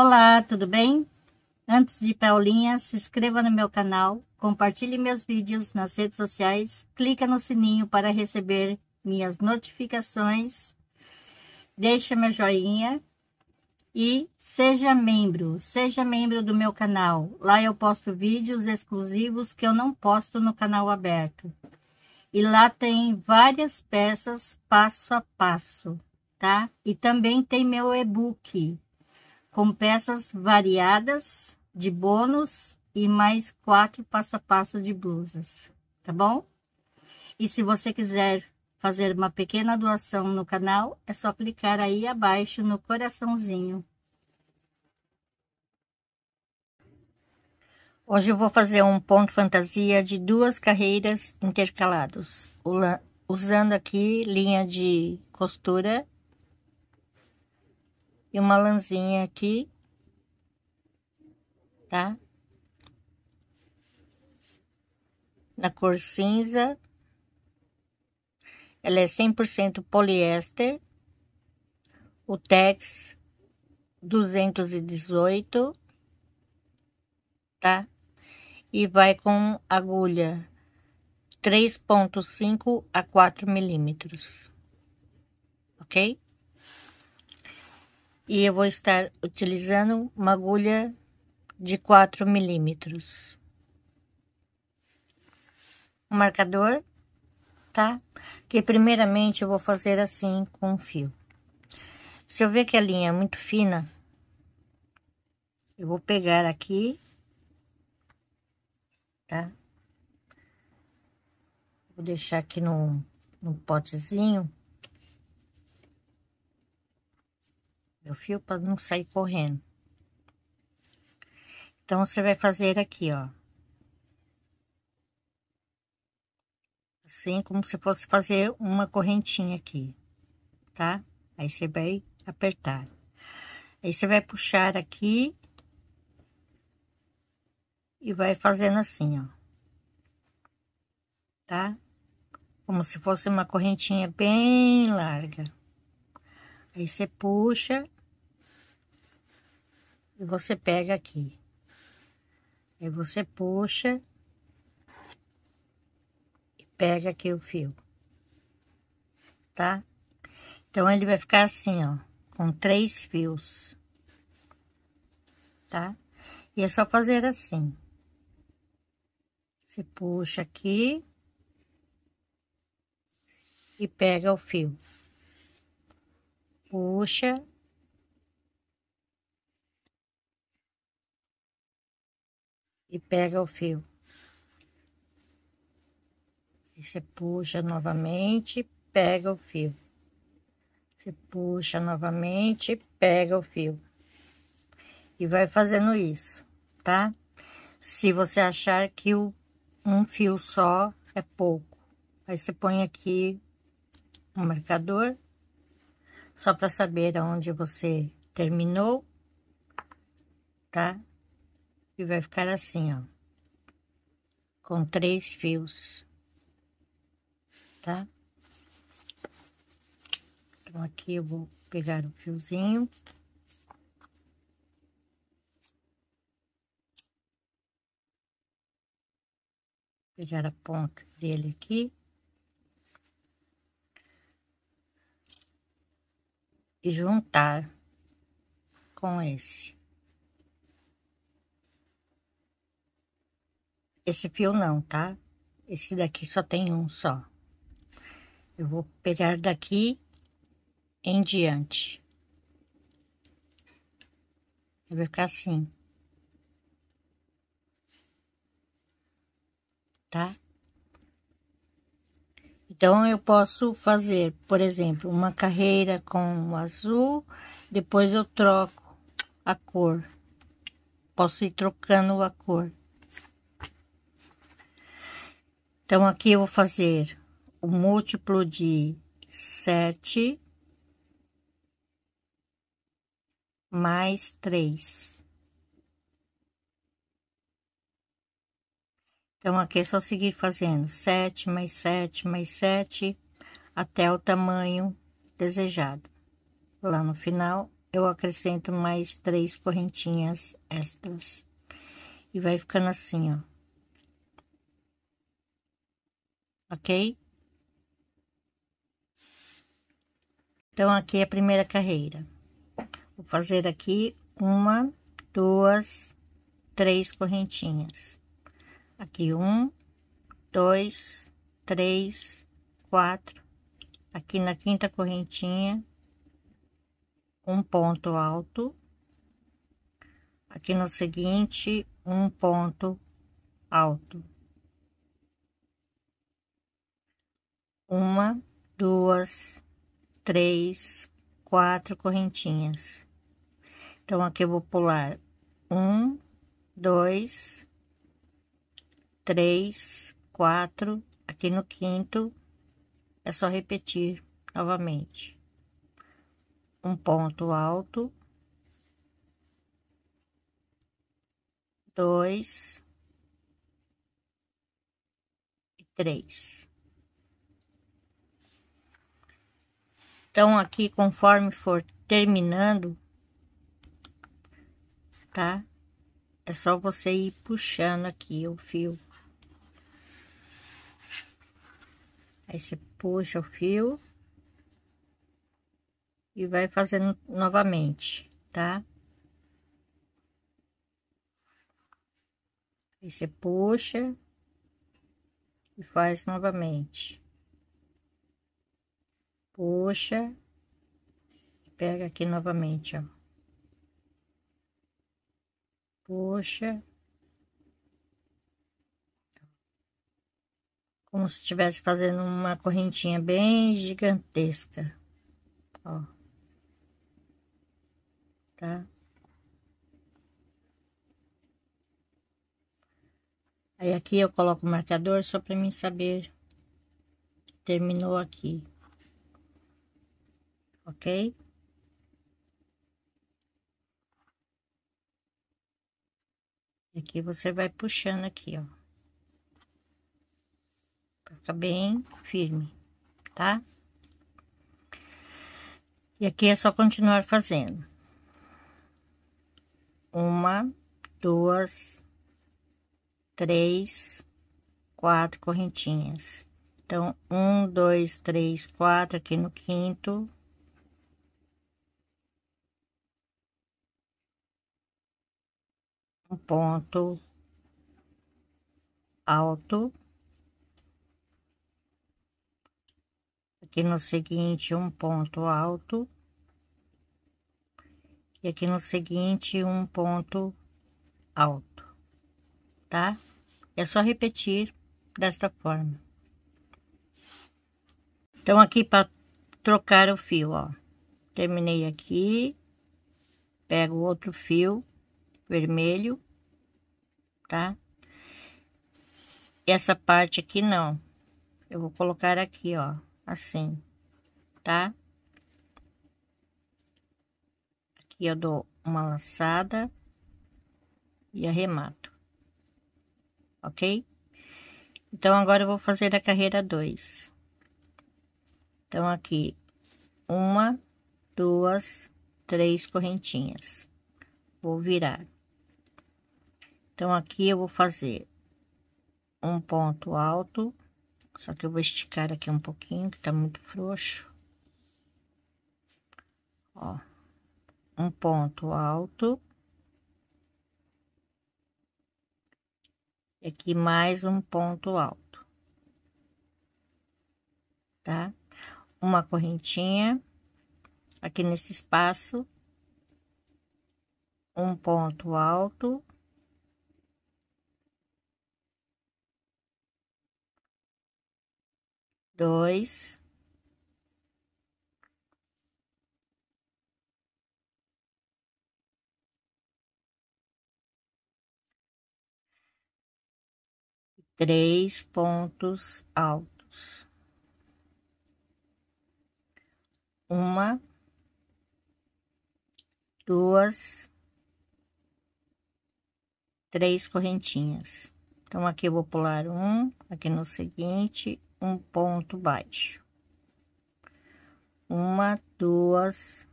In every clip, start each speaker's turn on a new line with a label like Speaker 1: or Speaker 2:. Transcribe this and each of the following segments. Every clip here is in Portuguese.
Speaker 1: Olá, tudo bem? Antes de Paulinha, se inscreva no meu canal, compartilhe meus vídeos nas redes sociais, clica no sininho para receber minhas notificações, deixa meu joinha e seja membro, seja membro do meu canal. Lá eu posto vídeos exclusivos que eu não posto no canal aberto. E lá tem várias peças passo a passo, tá? E também tem meu e-book, com peças variadas de bônus e mais quatro passo a passo de blusas, tá bom? E se você quiser fazer uma pequena doação no canal, é só clicar aí abaixo no coraçãozinho. Hoje eu vou fazer um ponto fantasia de duas carreiras intercalados, usando aqui linha de costura e uma lãzinha aqui, tá? Na cor cinza. Ela é 100% poliéster. O Tex 218, tá? E vai com agulha 3.5 a 4 milímetros, ok? e eu vou estar utilizando uma agulha de 4 milímetros. O marcador, tá? Que primeiramente eu vou fazer assim com o fio. Se eu ver que a linha é muito fina, eu vou pegar aqui, tá? Vou deixar aqui no, no potezinho o fio para não sair correndo. Então, você vai fazer aqui, ó. Assim, como se fosse fazer uma correntinha aqui, tá? Aí, você vai apertar. Aí, você vai puxar aqui. E vai fazendo assim, ó. Tá? Como se fosse uma correntinha bem larga. Aí, você puxa e você pega aqui. Aí você puxa e pega aqui o fio, tá? Então, ele vai ficar assim, ó, com três fios, tá? E é só fazer assim. Você puxa aqui e pega o fio. Puxa e pega o fio. E você puxa novamente, pega o fio. Você puxa novamente, pega o fio. E vai fazendo isso, tá? Se você achar que o, um fio só é pouco, aí você põe aqui um marcador, só para saber aonde você terminou, tá? E vai ficar assim, ó. Com três fios. Tá? Então, aqui eu vou pegar o fiozinho. Pegar a ponta dele aqui. E juntar com esse. Esse fio não, tá? Esse daqui só tem um só. Eu vou pegar daqui em diante. Vai ficar assim. Tá? Então, eu posso fazer, por exemplo, uma carreira com o azul, depois eu troco a cor. Posso ir trocando a cor. Então, aqui eu vou fazer o um múltiplo de sete mais três. Então, aqui é só seguir fazendo sete mais sete mais sete até o tamanho desejado. Lá no final, eu acrescento mais três correntinhas extras. E vai ficando assim, ó. ok? Então, aqui é a primeira carreira. Vou fazer aqui uma, duas, três correntinhas. Aqui um, dois, três, quatro. Aqui na quinta correntinha, um ponto alto. Aqui no seguinte, um ponto alto. uma, duas, três, quatro correntinhas. Então, aqui eu vou pular um, dois, três, quatro, aqui no quinto, é só repetir novamente. Um ponto alto, dois e três. Então, aqui, conforme for terminando, tá? É só você ir puxando aqui o fio. Aí, você puxa o fio. E vai fazendo novamente, tá? Aí, você puxa e faz novamente puxa, pega aqui novamente, ó. Puxa. Como se estivesse fazendo uma correntinha bem gigantesca, ó. Tá? Aí aqui eu coloco o marcador só para mim saber que terminou aqui ok? Aqui você vai puxando aqui, ó. fica bem firme, tá? E aqui é só continuar fazendo. Uma, duas, três, quatro correntinhas. Então, um, dois, três, quatro aqui no quinto, um ponto alto aqui no seguinte um ponto alto e aqui no seguinte um ponto alto tá é só repetir desta forma então aqui para trocar o fio ó terminei aqui pego outro fio vermelho, tá? Essa parte aqui não. Eu vou colocar aqui, ó, assim, tá? Aqui eu dou uma laçada e arremato, ok? Então, agora eu vou fazer a carreira 2. Então, aqui, uma, duas, três correntinhas. Vou virar. Então, aqui eu vou fazer um ponto alto, só que eu vou esticar aqui um pouquinho, que tá muito frouxo. Ó, um ponto alto. E aqui mais um ponto alto. Tá? Uma correntinha aqui nesse espaço. Um ponto alto dois, três pontos altos, uma, duas, três correntinhas. Então, aqui eu vou pular um, aqui no seguinte um ponto baixo. Uma, duas,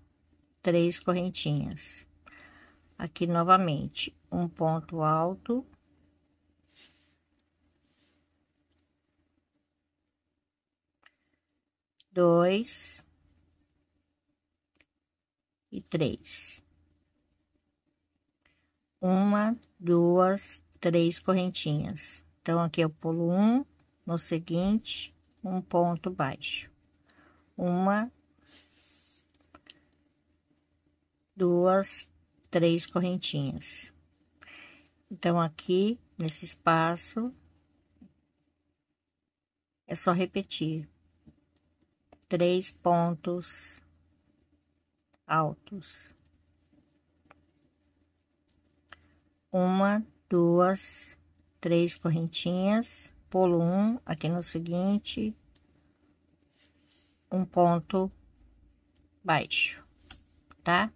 Speaker 1: três correntinhas. Aqui novamente, um ponto alto. Dois. E três. Uma, duas, três correntinhas. Então, aqui eu pulo um, no seguinte, um ponto baixo, uma, duas, três correntinhas. Então, aqui, nesse espaço, é só repetir três pontos altos. Uma, duas, três correntinhas pulo um aqui no seguinte, um ponto baixo, tá?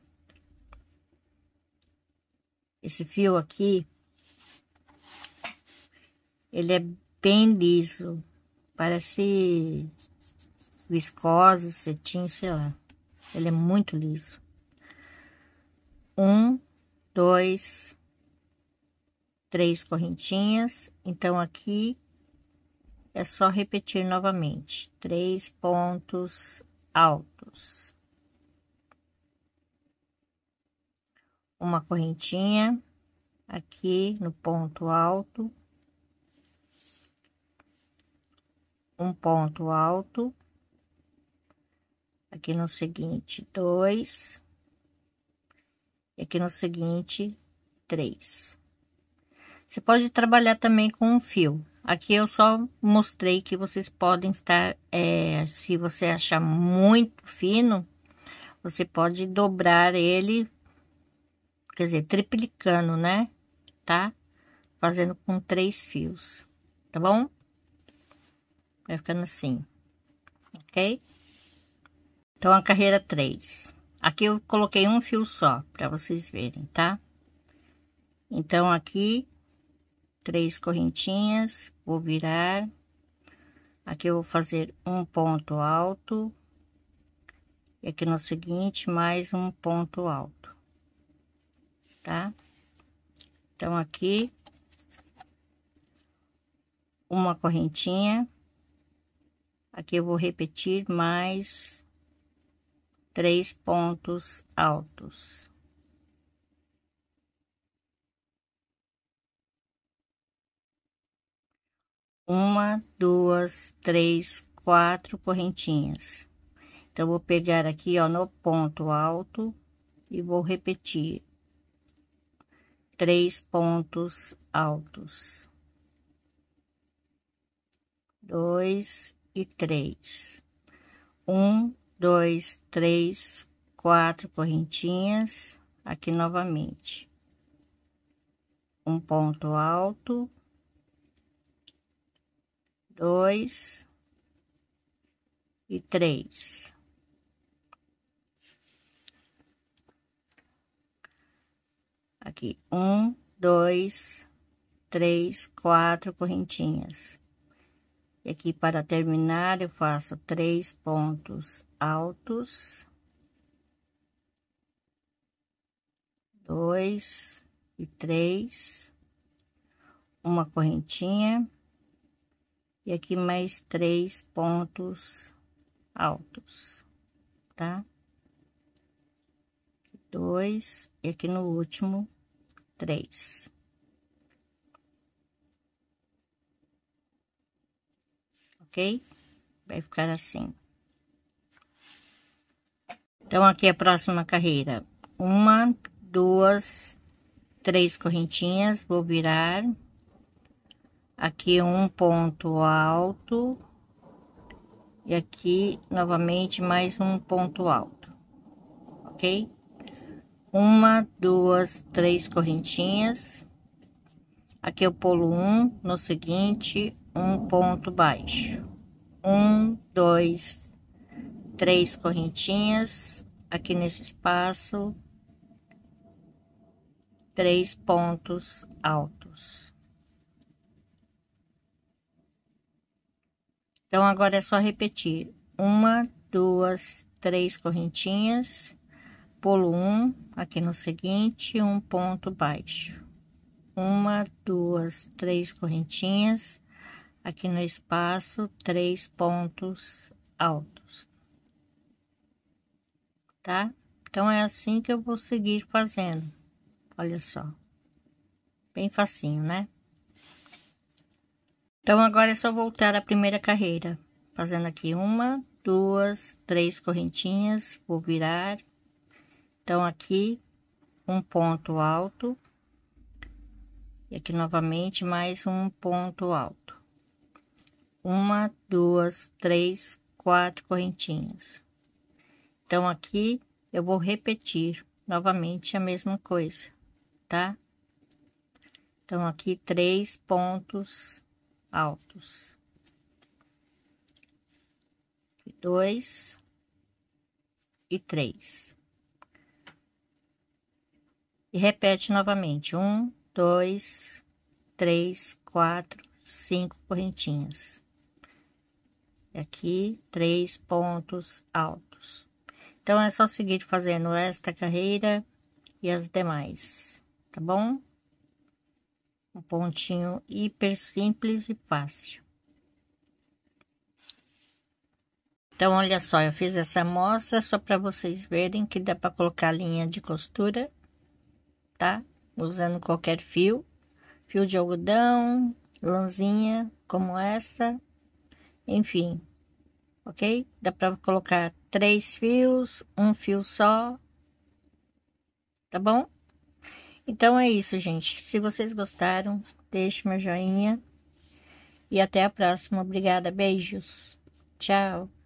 Speaker 1: Esse fio aqui, ele é bem liso, parece viscose, cetim, sei lá. Ele é muito liso. Um, dois, três correntinhas. Então, aqui é só repetir novamente. Três pontos altos. Uma correntinha aqui no ponto alto. Um ponto alto. Aqui no seguinte, dois. E aqui no seguinte, três. Você pode trabalhar também com um fio. Aqui eu só mostrei que vocês podem estar, é, se você achar muito fino, você pode dobrar ele, quer dizer, triplicando, né? Tá? Fazendo com três fios, tá bom? Vai ficando assim, ok? Então, a carreira 3. Aqui eu coloquei um fio só, para vocês verem, tá? Então, aqui três correntinhas, vou virar. Aqui eu vou fazer um ponto alto. E aqui no seguinte, mais um ponto alto. Tá? Então, aqui, uma correntinha. Aqui eu vou repetir mais três pontos altos. uma, duas, três, quatro correntinhas. Então, vou pegar aqui, ó, no ponto alto e vou repetir três pontos altos. Dois e três. Um, dois, três, quatro correntinhas. Aqui novamente. Um ponto alto dois e três. Aqui, um, dois, três, quatro correntinhas. E aqui, para terminar, eu faço três pontos altos. Dois e três. Uma correntinha. E aqui mais três pontos altos, tá? Dois, e aqui no último, três. Ok? Vai ficar assim. Então, aqui é a próxima carreira. Uma, duas, três correntinhas, vou virar aqui um ponto alto e aqui novamente mais um ponto alto, ok? Uma, duas, três correntinhas. Aqui eu pulo um, no seguinte, um ponto baixo. Um, dois, três correntinhas. Aqui nesse espaço, três pontos altos. Então, agora é só repetir. Uma, duas, três correntinhas, pulo um, aqui no seguinte, um ponto baixo. Uma, duas, três correntinhas, aqui no espaço, três pontos altos. Tá? Então, é assim que eu vou seguir fazendo. Olha só. Bem facinho, né? Então, agora é só voltar à primeira carreira, fazendo aqui uma, duas, três correntinhas, vou virar. Então, aqui, um ponto alto. E aqui, novamente, mais um ponto alto. Uma, duas, três, quatro correntinhas. Então, aqui, eu vou repetir novamente a mesma coisa, tá? Então, aqui, três pontos altos. Dois e três. E repete novamente: um, dois, três, quatro, cinco correntinhas. Aqui, três pontos altos. Então, é só seguir fazendo esta carreira e as demais, tá bom? um pontinho hiper simples e fácil. Então, olha só, eu fiz essa amostra só para vocês verem que dá para colocar linha de costura, tá? Usando qualquer fio, fio de algodão, lãzinha como essa, enfim, ok? Dá para colocar três fios, um fio só, tá bom? Então é isso, gente. Se vocês gostaram, deixe meu joinha. E até a próxima. Obrigada. Beijos. Tchau.